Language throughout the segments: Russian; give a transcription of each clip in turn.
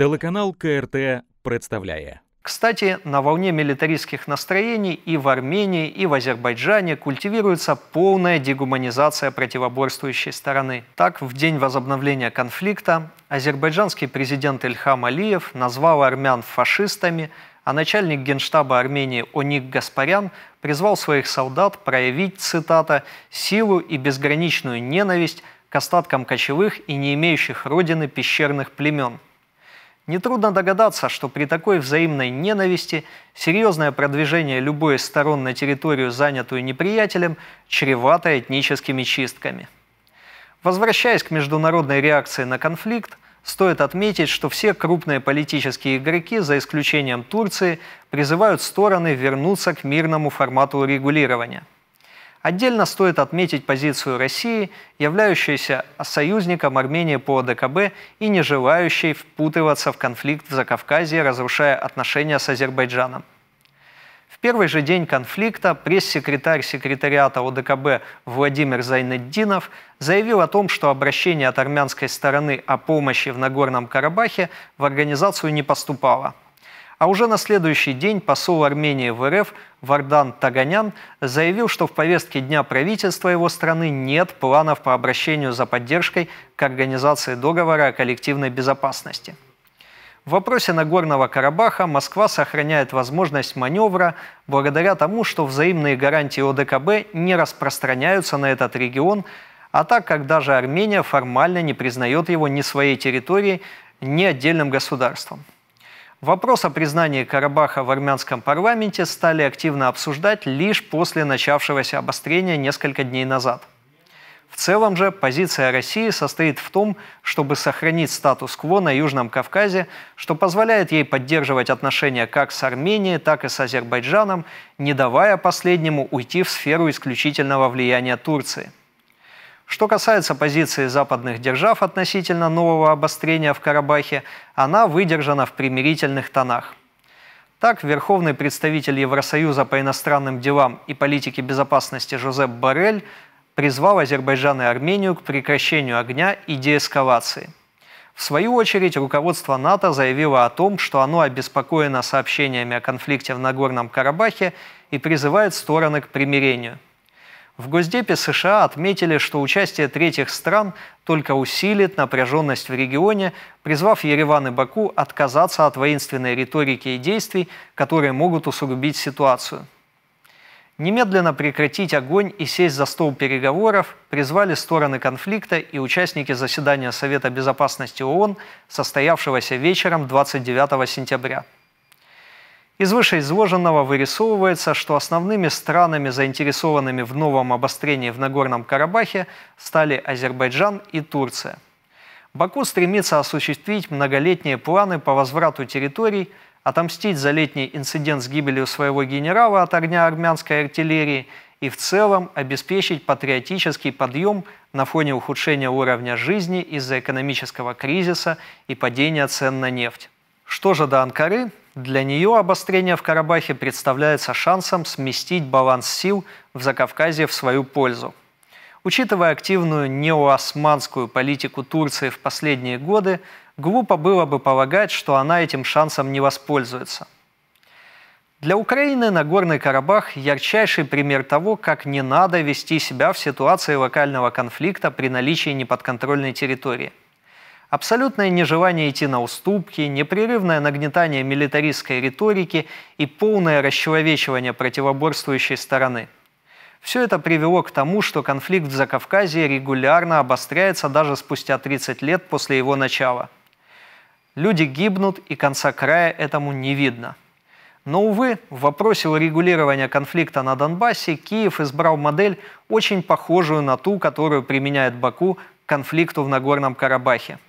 Телеканал КРТ представляет. Кстати, на волне милитаристских настроений и в Армении, и в Азербайджане культивируется полная дегуманизация противоборствующей стороны. Так, в день возобновления конфликта азербайджанский президент Ильхам Алиев назвал армян фашистами, а начальник генштаба Армении Оник Гаспарян призвал своих солдат проявить, цитата, «силу и безграничную ненависть к остаткам кочевых и не имеющих родины пещерных племен». Нетрудно догадаться, что при такой взаимной ненависти серьезное продвижение любой из сторон на территорию, занятую неприятелем, чревато этническими чистками. Возвращаясь к международной реакции на конфликт, стоит отметить, что все крупные политические игроки, за исключением Турции, призывают стороны вернуться к мирному формату регулирования – Отдельно стоит отметить позицию России, являющейся союзником Армении по ДКБ и не желающей впутываться в конфликт в Закавказье, разрушая отношения с Азербайджаном. В первый же день конфликта пресс-секретарь секретариата ОДКБ Владимир Зайнеддинов заявил о том, что обращение от армянской стороны о помощи в Нагорном Карабахе в организацию не поступало – а уже на следующий день посол Армении в РФ Вардан Таганян заявил, что в повестке дня правительства его страны нет планов по обращению за поддержкой к организации договора о коллективной безопасности. В вопросе Нагорного Карабаха Москва сохраняет возможность маневра благодаря тому, что взаимные гарантии ОДКБ не распространяются на этот регион, а так как даже Армения формально не признает его ни своей территорией, ни отдельным государством. Вопрос о признании Карабаха в армянском парламенте стали активно обсуждать лишь после начавшегося обострения несколько дней назад. В целом же позиция России состоит в том, чтобы сохранить статус-кво на Южном Кавказе, что позволяет ей поддерживать отношения как с Арменией, так и с Азербайджаном, не давая последнему уйти в сферу исключительного влияния Турции – что касается позиции западных держав относительно нового обострения в Карабахе, она выдержана в примирительных тонах. Так, верховный представитель Евросоюза по иностранным делам и политике безопасности Жозеп Барель призвал Азербайджан и Армению к прекращению огня и деэскалации. В свою очередь, руководство НАТО заявило о том, что оно обеспокоено сообщениями о конфликте в Нагорном Карабахе и призывает стороны к примирению – в Госдепе США отметили, что участие третьих стран только усилит напряженность в регионе, призвав Ереван и Баку отказаться от воинственной риторики и действий, которые могут усугубить ситуацию. Немедленно прекратить огонь и сесть за стол переговоров призвали стороны конфликта и участники заседания Совета Безопасности ООН, состоявшегося вечером 29 сентября. Из вышеизложенного вырисовывается, что основными странами, заинтересованными в новом обострении в Нагорном Карабахе, стали Азербайджан и Турция. Баку стремится осуществить многолетние планы по возврату территорий, отомстить за летний инцидент с гибелью своего генерала от огня армянской артиллерии и в целом обеспечить патриотический подъем на фоне ухудшения уровня жизни из-за экономического кризиса и падения цен на нефть. Что же до Анкары, для нее обострение в Карабахе представляется шансом сместить баланс сил в Закавказье в свою пользу. Учитывая активную неоосманскую политику Турции в последние годы, глупо было бы полагать, что она этим шансом не воспользуется. Для Украины Нагорный Карабах – ярчайший пример того, как не надо вести себя в ситуации локального конфликта при наличии неподконтрольной территории – Абсолютное нежелание идти на уступки, непрерывное нагнетание милитаристской риторики и полное расчеловечивание противоборствующей стороны. Все это привело к тому, что конфликт в Закавказье регулярно обостряется даже спустя 30 лет после его начала. Люди гибнут, и конца края этому не видно. Но, увы, в вопросе урегулирования конфликта на Донбассе Киев избрал модель, очень похожую на ту, которую применяет Баку к конфликту в Нагорном Карабахе –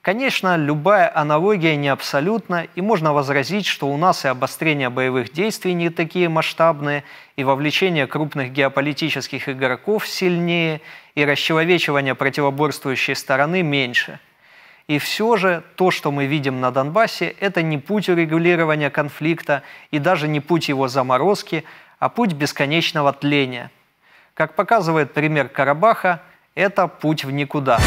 Конечно, любая аналогия не абсолютна, и можно возразить, что у нас и обострение боевых действий не такие масштабные, и вовлечение крупных геополитических игроков сильнее, и расчеловечивание противоборствующей стороны меньше. И все же то, что мы видим на Донбассе, это не путь урегулирования конфликта и даже не путь его заморозки, а путь бесконечного тления. Как показывает пример Карабаха, это путь в никуда.